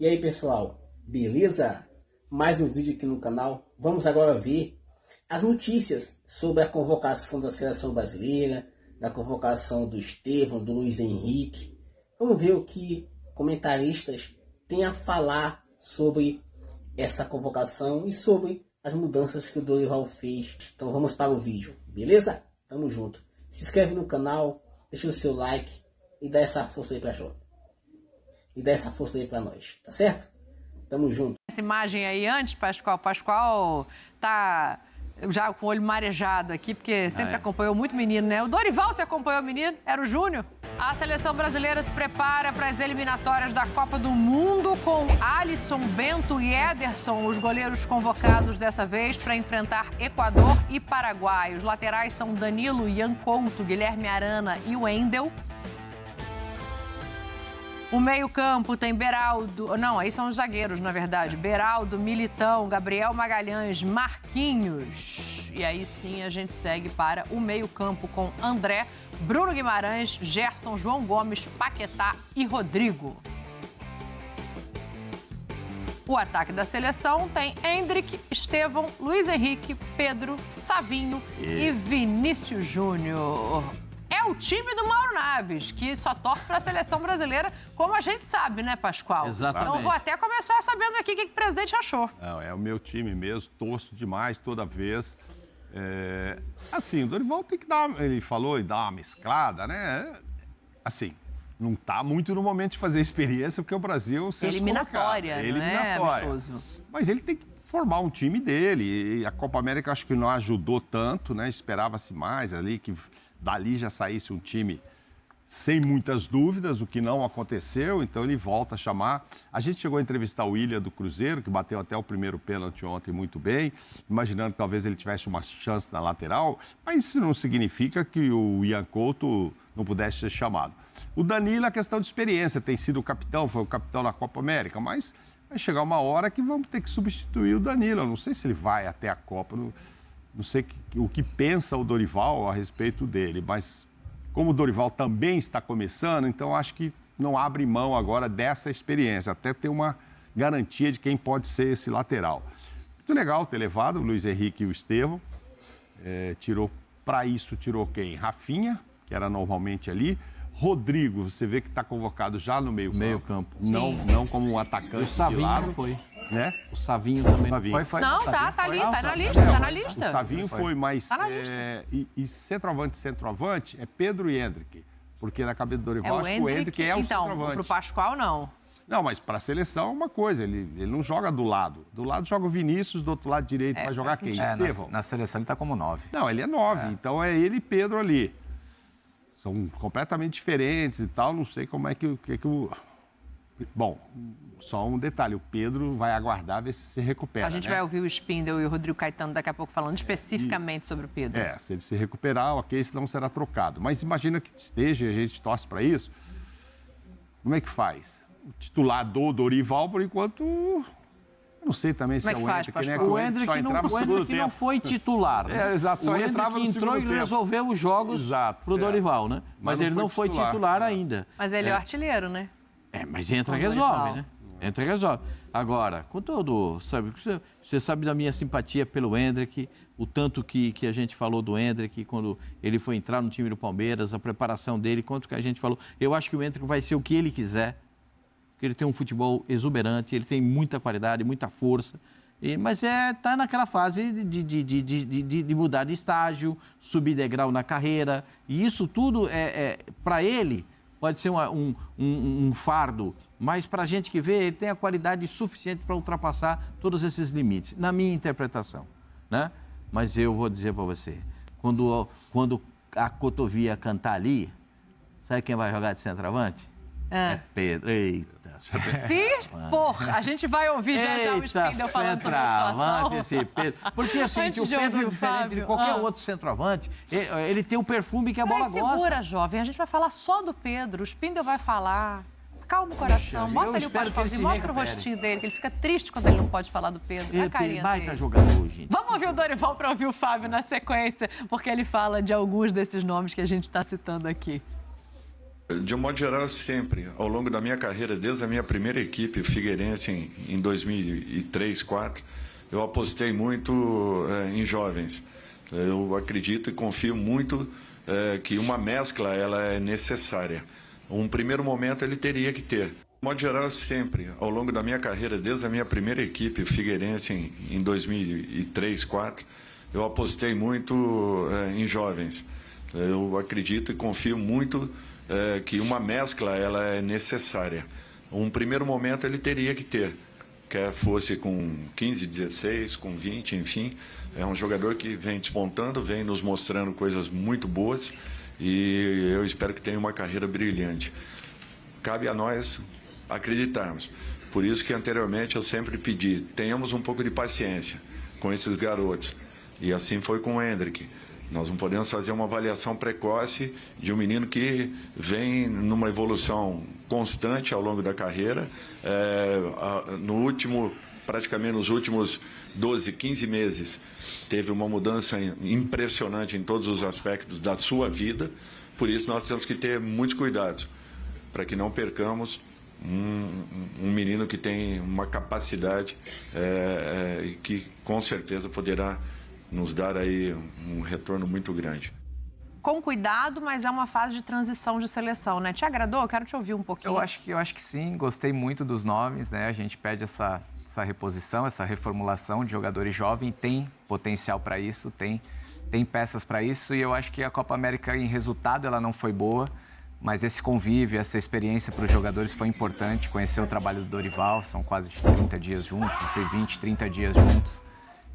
E aí pessoal, beleza? Mais um vídeo aqui no canal. Vamos agora ver as notícias sobre a convocação da seleção brasileira, da convocação do Estevam, do Luiz Henrique. Vamos ver o que comentaristas têm a falar sobre essa convocação e sobre as mudanças que o Dorival fez. Então vamos para o vídeo, beleza? Tamo junto. Se inscreve no canal, deixa o seu like e dá essa força aí pra gente e dá essa força aí para nós, tá certo? Tamo junto. Essa imagem aí antes, Pascoal, Pascoal tá já com o olho marejado aqui, porque sempre ah, é. acompanhou muito menino, né? O Dorival se acompanhou o menino, era o Júnior. A seleção brasileira se prepara para as eliminatórias da Copa do Mundo com Alisson, Bento e Ederson, os goleiros convocados dessa vez para enfrentar Equador e Paraguai. Os laterais são Danilo, Ian Couto, Guilherme Arana e Wendel. O meio-campo tem Beraldo. Não, aí são os zagueiros, na verdade. Beraldo, Militão, Gabriel Magalhães, Marquinhos. E aí sim a gente segue para o meio-campo com André, Bruno Guimarães, Gerson, João Gomes, Paquetá e Rodrigo. O ataque da seleção tem Hendrick, Estevão, Luiz Henrique, Pedro, Savinho e, e Vinícius Júnior é o time do Mauro Naves, que só torce para a seleção brasileira, como a gente sabe, né, Pascoal? Exatamente. Então vou até começar sabendo aqui o que, que o presidente achou. Não, é o meu time mesmo, torço demais toda vez. É, assim, o Dorival tem que dar, ele falou, e dar uma mesclada, né? Assim, não está muito no momento de fazer experiência, porque o Brasil se Eliminatória, colocado. não é? Amistoso. Mas ele tem que formar um time dele. E a Copa América acho que não ajudou tanto, né? Esperava-se mais ali que dali já saísse um time sem muitas dúvidas, o que não aconteceu, então ele volta a chamar. A gente chegou a entrevistar o William do Cruzeiro, que bateu até o primeiro pênalti ontem muito bem, imaginando que talvez ele tivesse uma chance na lateral, mas isso não significa que o Ian Couto não pudesse ser chamado. O Danilo, a questão de experiência, tem sido o capitão, foi o capitão na Copa América, mas vai chegar uma hora que vamos ter que substituir o Danilo. Eu não sei se ele vai até a Copa. Não não sei o que pensa o Dorival a respeito dele, mas como o Dorival também está começando, então acho que não abre mão agora dessa experiência, até ter uma garantia de quem pode ser esse lateral. Muito legal ter levado o Luiz Henrique e o Estevam. É, tirou para isso, tirou quem? Rafinha, que era normalmente ali. Rodrigo, você vê que está convocado já no meio-campo. Meio-campo. Não, não como um atacante. o Savinho de lado. foi né? O Savinho também. O Savinho. Foi, foi. Não, tá, tá ali, tá na tá. lista, tá na lista. O Savinho foi, mas... Tá na lista. É, e, e centroavante, centroavante é Pedro e Hendrick. Porque na cabeça do Dorival, é o Hendrick, o Hendrick é o então, centroavante. Então, pro Pascoal, não. Não, mas para a seleção é uma coisa, ele, ele não joga do lado. Do lado joga o Vinícius, do outro lado direito é, vai jogar quem? É, Estevão. Na, na, seleção ele está como nove. Não, ele é nove, é. então é ele e Pedro ali. São completamente diferentes e tal, não sei como é que, que, é que o, Bom, só um detalhe, o Pedro vai aguardar ver se se recupera. A gente né? vai ouvir o Spindel e o Rodrigo Caetano daqui a pouco falando é, especificamente e, sobre o Pedro. É, se ele se recuperar, ok, senão será trocado. Mas imagina que esteja, e a gente torce para isso. Como é que faz? O titular do Dorival, por enquanto, não sei também Como se é, Como é, é o faz, né? O Hendrick, que entrava não, o Hendrick não foi titular. Né? É, exato, só o entrava Hendrick entrou e resolveu os jogos para o é. Dorival, né? Mas, Mas ele não foi, não foi titular, titular ainda. Mas ele é, é o artilheiro, né? É, mas entra e é resolve, né? Entra e resolve. Agora, com todo, sabe, você sabe da minha simpatia pelo Hendrick, o tanto que, que a gente falou do Hendrick quando ele foi entrar no time do Palmeiras, a preparação dele, quanto que a gente falou. Eu acho que o Hendrick vai ser o que ele quiser, porque ele tem um futebol exuberante, ele tem muita qualidade, muita força. E, mas é tá naquela fase de, de, de, de, de mudar de estágio, subir degrau na carreira. E isso tudo, é, é para ele, pode ser uma, um, um, um fardo, mas para a gente que vê, ele tem a qualidade suficiente para ultrapassar todos esses limites, na minha interpretação. Né? Mas eu vou dizer para você, quando, quando a cotovia cantar ali, sabe quem vai jogar de centroavante? É, é Pedro. Eita. Se é. for, a gente vai ouvir já já o Spindel falando sobre centroavante esse Pedro. Porque assim, o Pedro é diferente Fábio. de qualquer ah. outro centroavante. Ele tem o perfume que a bola gosta. segura, jovem. A gente vai falar só do Pedro. O Spindel vai falar calma o coração, Poxa, bota ali o pastelzinho, mostra recupere. o rostinho dele, que ele fica triste quando ele não pode falar do Pedro. Ele, a carinha baita dele. gente. Vamos ouvir o Dorival para ouvir o Fábio na sequência, porque ele fala de alguns desses nomes que a gente está citando aqui. De um modo geral, sempre, ao longo da minha carreira, desde a minha primeira equipe figueirense em, 2003, 2004, eu apostei muito é, em jovens. Eu acredito e confio muito é, que uma mescla ela é necessária. Um primeiro momento ele teria que ter. De modo geral, sempre, ao longo da minha carreira, desde a minha primeira equipe figueirense em, em 2003, 2004, eu apostei muito é, em jovens. Eu acredito e confio muito é, que uma mescla ela é necessária. Um primeiro momento ele teria que ter, quer é, fosse com 15, 16, com 20, enfim. É um jogador que vem despontando, vem nos mostrando coisas muito boas e eu espero que tenha uma carreira brilhante. Cabe a nós acreditarmos. Por isso que anteriormente eu sempre pedi, tenhamos um pouco de paciência com esses garotos. E assim foi com o Hendrick. Nós não podemos fazer uma avaliação precoce de um menino que vem numa evolução constante ao longo da carreira. É, no último, praticamente nos últimos 12, 15 meses, teve uma mudança impressionante em todos os aspectos da sua vida. Por isso, nós temos que ter muito cuidado para que não percamos um, um, menino que tem uma capacidade é, é, que com certeza poderá nos dar aí um retorno muito grande. Com cuidado, mas é uma fase de transição de seleção, né? Te agradou? Quero te ouvir um pouquinho. Eu acho que, eu acho que sim, gostei muito dos nomes, né? A gente pede essa, essa reposição, essa reformulação de jogadores jovens, tem potencial para isso, tem, tem peças para isso, e eu acho que a Copa América, em resultado, ela não foi boa mas esse convívio, essa experiência para os jogadores foi importante. Conhecer o trabalho do Dorival, são quase 30 dias juntos, não sei, 20, 30 dias juntos.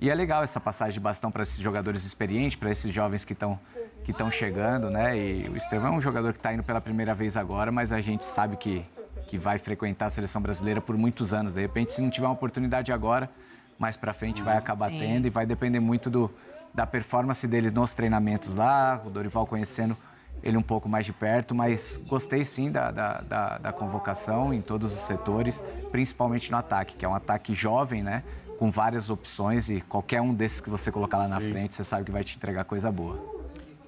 E é legal essa passagem de bastão para esses jogadores experientes, para esses jovens que estão que estão chegando, né? E o Estevão é um jogador que está indo pela primeira vez agora, mas a gente sabe que que vai frequentar a seleção brasileira por muitos anos. De repente, se não tiver uma oportunidade agora, mais para frente vai acabar Sim. tendo e vai depender muito do da performance deles nos treinamentos lá, o Dorival conhecendo ele um pouco mais de perto, mas gostei sim da, da, da, da, convocação em todos os setores, principalmente no ataque, que é um ataque jovem, né? com várias opções e qualquer um desses que você colocar lá na frente, você sabe que vai te entregar coisa boa.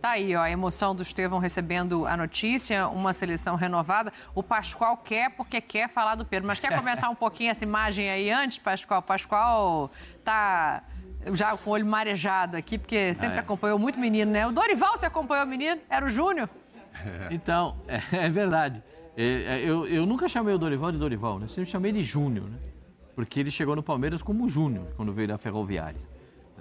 Tá aí, ó, a emoção do Estevão recebendo a notícia, uma seleção renovada. O Pascoal quer porque quer falar do Pedro, mas quer comentar um pouquinho essa imagem aí antes, Pascoal? Pascoal tá já com o olho marejado aqui, porque sempre ah, é. acompanhou muito menino, né? O Dorival você acompanhou o menino? Era o Júnior? Então, é, é verdade. É, é, eu, eu nunca chamei o Dorival de Dorival, né? Sempre chamei de Júnior, né? porque ele chegou no Palmeiras como júnior, quando veio da Ferroviária.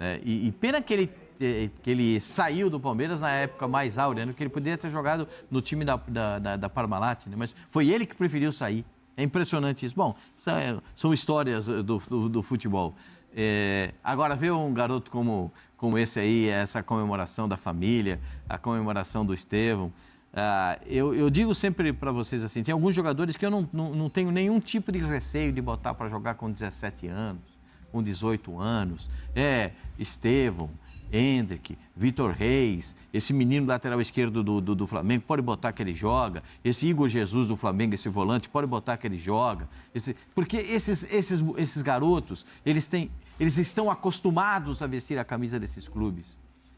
É, e, e, pena que ele, eh, que ele saiu do Palmeiras na época mais áurea, né, que ele poderia ter jogado no time da, da, da, da Parmalat, né, mas foi ele que preferiu sair. É impressionante isso. Bom, é, são histórias eh, do, do, do futebol. É, agora, ver um garoto como, como esse aí, essa comemoração da família, a comemoração do Estevão, Uh, eu, eu, digo sempre para vocês assim: tem alguns jogadores que eu não, não, não tenho nenhum tipo de receio de botar para jogar com 17 anos, com 18 anos. É, Estevam, Hendrick, Vitor Reis, esse menino lateral esquerdo do, do, do, Flamengo, pode botar que ele joga. Esse Igor Jesus do Flamengo, esse volante, pode botar que ele joga. Esse, porque esses, esses, esses garotos, eles, têm, eles estão acostumados a vestir a camisa desses clubes.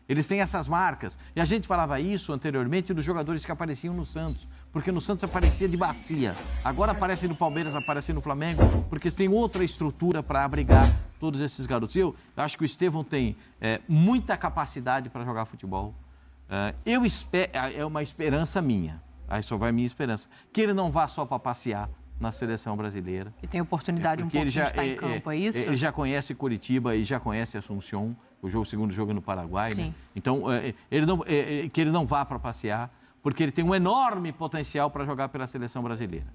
Eles têm essas marcas. E a gente falava isso anteriormente dos jogadores que apareciam no Santos. Porque no Santos aparecia de bacia. Agora aparece no Palmeiras, aparece no Flamengo, porque tem outra estrutura para abrigar todos esses garotos. Eu acho que o Estevão tem é, muita capacidade para jogar futebol. É, eu espero, é, é uma esperança minha. Aí só vai minha esperança. Que ele não vá só para passear, na seleção brasileira. E tem oportunidade é, um pouco de estar é, em é, campo, é, é isso? Ele já conhece Curitiba e já conhece Assunção o, jogo, o segundo jogo é no Paraguai, né? Então, é, é, ele não, é, que ele não vá para passear, porque ele tem um enorme potencial para jogar pela seleção brasileira.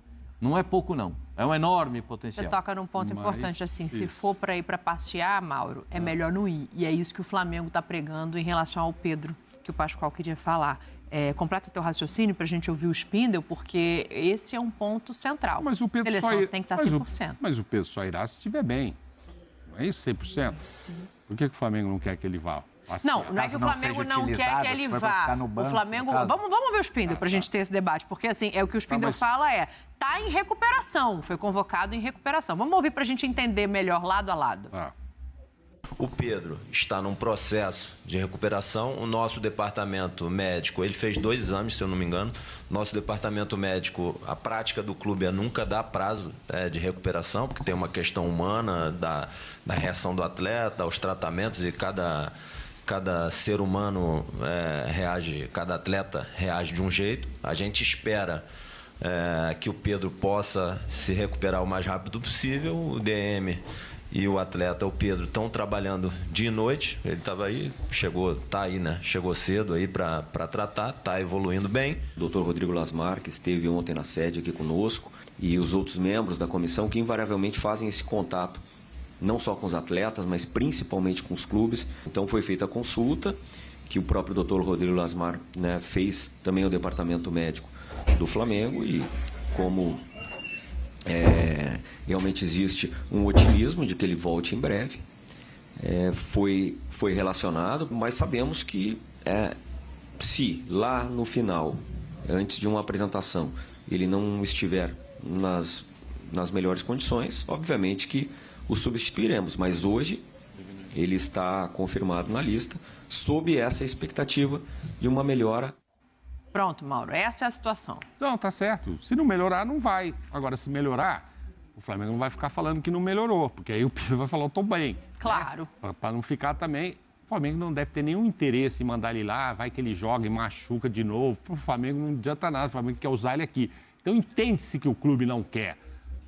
Não é pouco, não. É um enorme potencial. Você toca num ponto Mas, importante, assim, isso. se for para ir para passear, Mauro, é, é melhor não ir. E é isso que o Flamengo está pregando em relação ao Pedro, que o Pascoal queria falar. É, completa o teu raciocínio para a gente ouvir o Spindle, porque esse é um ponto central. Mas o Pedro Seleção só ir... tem que estar tá mas 100%. O... Mas o Pedro só irá se estiver bem. Não é isso, 100%? Sim. Por que, que o Flamengo não quer que ele vá? Assim, não, não é que o Flamengo não, não quer que ele vá. Banco, o Flamengo. Vamos, vamos ver o Spindle ah, para a tá. gente ter esse debate, porque assim, é o que o Spindle mas... fala é. Está em recuperação, foi convocado em recuperação. Vamos ouvir para a gente entender melhor lado a lado. Ah. O Pedro está num processo de recuperação. O nosso departamento médico, ele fez dois exames, se eu não me engano. Nosso departamento médico, a prática do clube é nunca dar prazo é, de recuperação, porque tem uma questão humana da, da reação do atleta, aos tratamentos e cada cada ser humano é, reage, cada atleta reage de um jeito. A gente espera é, que o Pedro possa se recuperar o mais rápido possível. O DM e o atleta, o Pedro, estão trabalhando de noite. Ele estava aí, chegou, tá aí, né? Chegou cedo aí para tratar, tá evoluindo bem. O doutor Rodrigo Lasmar, que esteve ontem na sede aqui conosco, e os outros membros da comissão que invariavelmente fazem esse contato, não só com os atletas, mas principalmente com os clubes. Então foi feita a consulta que o próprio doutor Rodrigo Lasmar né, fez também ao departamento médico do Flamengo e como é, realmente existe um otimismo de que ele volte em breve. É, foi, foi relacionado, mas sabemos que é, se lá no final, antes de uma apresentação, ele não estiver nas, nas melhores condições, obviamente que o substituiremos. Mas hoje ele está confirmado na lista, sob essa expectativa de uma melhora Pronto, Mauro, essa é a situação. Não, tá certo. Se não melhorar, não vai. Agora, se melhorar, o Flamengo não vai ficar falando que não melhorou, porque aí o Pedro vai falar, eu tô bem. Né? Claro. Né? Para não ficar também. O Flamengo não deve ter nenhum interesse em mandar ele lá, vai que ele joga e machuca de novo. O Flamengo não adianta nada, o Flamengo quer usar ele aqui. Então entende-se que o clube não quer.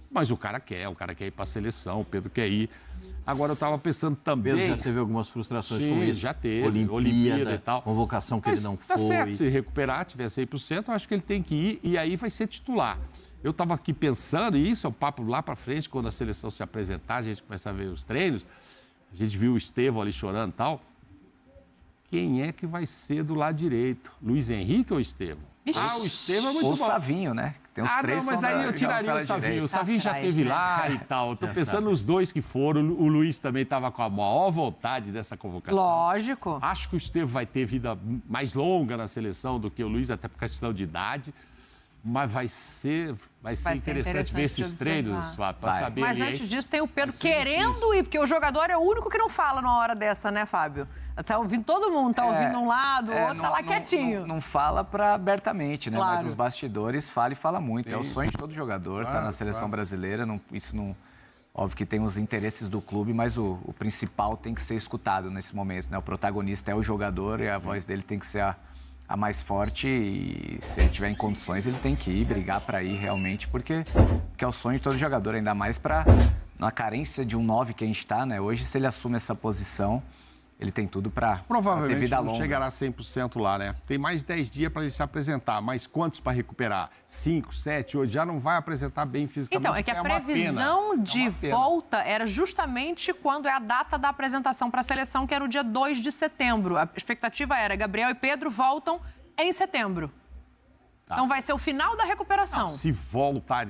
Mas o cara quer, o cara quer ir para a seleção, o Pedro quer ir. Agora eu estava pensando também. Pedro já teve algumas frustrações Sim, com isso? Já teve. Olimpíada, Olimpíada e tal. Convocação que Mas ele não tá foi. Certo, se recuperar, tiver 100%, eu acho que ele tem que ir e aí vai ser titular. Eu estava aqui pensando, e isso é o um papo lá para frente, quando a seleção se apresentar, a gente começar a ver os treinos. A gente viu o Estevão ali chorando e tal. Quem é que vai ser do lado direito? Luiz Henrique ou Estevão? ah, o Estevão é muito bom. Ou Savinho, né? Tem uns ah, três não, mas aí da, eu tiraria o Savinho. O Savinho já esteve né? lá e tal. Estou pensando nos dois que foram. O Luiz também estava com a maior vontade dessa convocação. Lógico. Acho que o Estevam vai ter vida mais longa na seleção do que o Luiz, até por questão de idade. Mas vai ser, vai ser, vai interessante, interessante, ver esses treinos lá para saber. Mas antes disso tem o Pedro querendo difícil. ir, porque o jogador é o único que não fala na hora dessa, né, Fábio? Tá ouvindo todo mundo, tá é, ouvindo um lado, o é, outro tá não, tá lá não, quietinho. Não, não fala para abertamente, né? Claro. Mas os bastidores fala e fala muito. Sim. É o sonho de todo jogador, tá claro, tá na seleção claro. brasileira, não, isso não. Óbvio que tem os interesses do clube, mas o, o, principal tem que ser escutado nesse momento, né? O protagonista é o jogador e a voz dele tem que ser a, a mais forte e se ele tiver em condições ele tem que ir brigar para ir realmente porque, porque é o sonho de todo jogador ainda mais para na carência de um 9 que a gente está né hoje se ele assume essa posição ele tem tudo para ter vida longa. Provavelmente chegará 100% lá, né? Tem mais 10 dias para ele se apresentar, mas quantos para recuperar? 5, 7, 8? Já não vai apresentar bem fisicamente. Então, é que a é previsão é de é volta era justamente quando é a data da apresentação para a seleção, que era o dia 2 de setembro. A expectativa era Gabriel e Pedro voltam em setembro. Tá. Então vai ser o final da recuperação. Não, se voltar,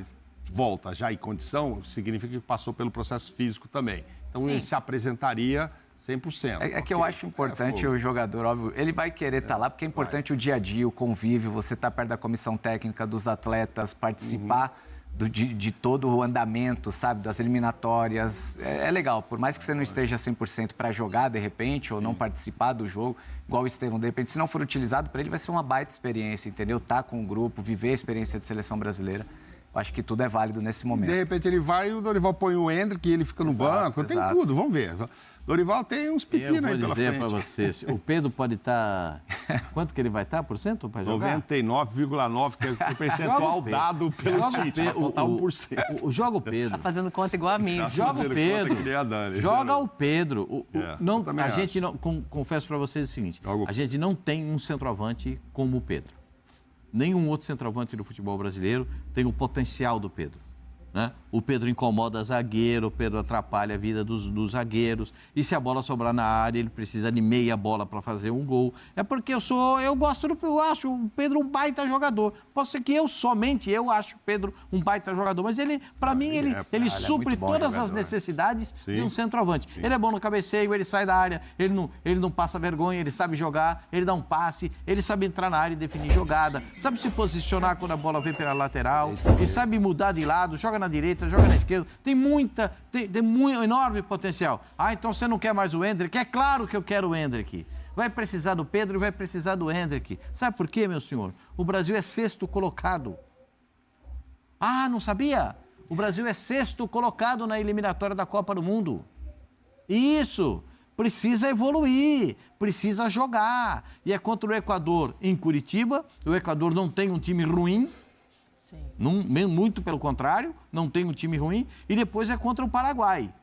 volta já em condição, significa que passou pelo processo físico também. Então Sim. ele se apresentaria 100%. É, é que eu acho importante é o jogador, óbvio, ele vai querer estar tá é, tá lá, porque é importante vai. o dia a dia, o convívio, você estar tá perto da comissão técnica, dos atletas, participar. Uhum. Do, de, de, todo o andamento, sabe, das eliminatórias. É, é, legal, por mais que você não esteja 100% para jogar de repente ou não uhum. participar do jogo, igual o Estevam de repente, se não for utilizado, para ele vai ser uma baita experiência, entendeu? Tá com o grupo, viver a experiência de seleção brasileira acho que tudo é válido nesse momento. De repente ele vai e o Dorival põe o Hendrick que ele fica no exato, banco. Tem exato. tudo, vamos ver. Dorival tem uns pepinos aí pela frente. Eu vou dizer para vocês, o Pedro pode estar... Tá... Quanto que ele vai estar tá por cento para jogar? 99,9, que é o percentual dado pelo joga Tite. Vai faltar 1%. O, o, joga o tá Pedro. Tá fazendo conta igual a mim. Tá joga o Pedro. Que Dani, né? joga o Pedro. o, é, não, a acho. gente não... Com, confesso para vocês o seguinte, joga. a gente não tem um centroavante como o Pedro nenhum outro centroavante no futebol brasileiro tem o potencial do Pedro. Né? O Pedro incomoda zagueiro, o Pedro atrapalha a vida dos, dos, zagueiros. E se a bola sobrar na área, ele precisa de meia bola para fazer um gol. É porque eu sou, eu gosto do, eu acho o Pedro um baita jogador. Posso ser que eu somente eu acho o Pedro um baita jogador, mas ele, para mim, ele, é, ele, ah, ele é supre é todas jogador. as né? necessidades Sim. de um centroavante. Sim. Ele é bom no cabeceio, ele sai da área, ele não, ele não passa vergonha, ele sabe jogar, ele dá um passe, ele sabe entrar na área e definir jogada, sabe se posicionar quando a bola vem pela lateral, e sabe mudar de lado, joga na na direita, joga na esquerda. Tem muita, tem, tem muito, enorme potencial. Ah, então você não quer mais o Hendrick? É claro que eu quero o Hendrick. Vai precisar do Pedro e vai precisar do Hendrick. Sabe por quê, meu senhor? O Brasil é sexto colocado. Ah, não sabia? O Brasil é sexto colocado na eliminatória da Copa do Mundo. isso precisa evoluir, precisa jogar. E é contra o Equador em Curitiba. O Equador não tem um time ruim, num, muito pelo contrário, não tem um time ruim. E depois é contra o Paraguai.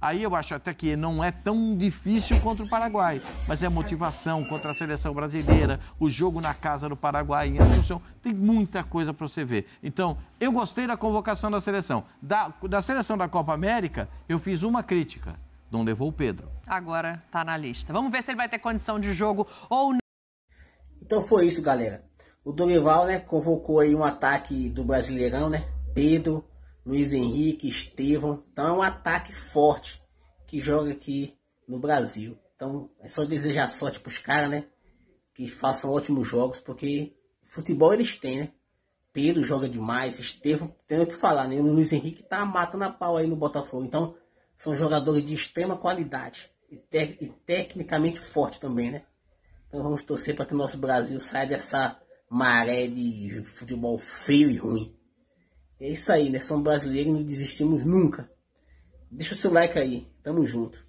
Aí eu acho até que não é tão difícil contra o Paraguai, mas é motivação contra a seleção brasileira, o jogo na casa do Paraguai em Assunção, tem muita coisa para você ver. Então, eu gostei da convocação da seleção. Da, da seleção da Copa América, eu fiz uma crítica, não levou o Pedro. Agora está na lista. Vamos ver se ele vai ter condição de jogo ou não. Então foi isso, galera. O Dorival, né, convocou aí um ataque do Brasileirão, né? Pedro, Luiz Henrique, Estevão. Então é um ataque forte que joga aqui no Brasil. Então é só desejar sorte pros os caras, né? Que façam ótimos jogos, porque futebol eles têm, né? Pedro joga demais, Estevão, tem o que falar, né? O Luiz Henrique tá matando a pau aí no Botafogo. Então são jogadores de extrema qualidade e, te e tecnicamente forte também, né? Então vamos torcer para que o nosso Brasil saia dessa maré de futebol feio e ruim. É isso aí, né? São brasileiros e não desistimos nunca. Deixa o seu like aí. Tamo junto.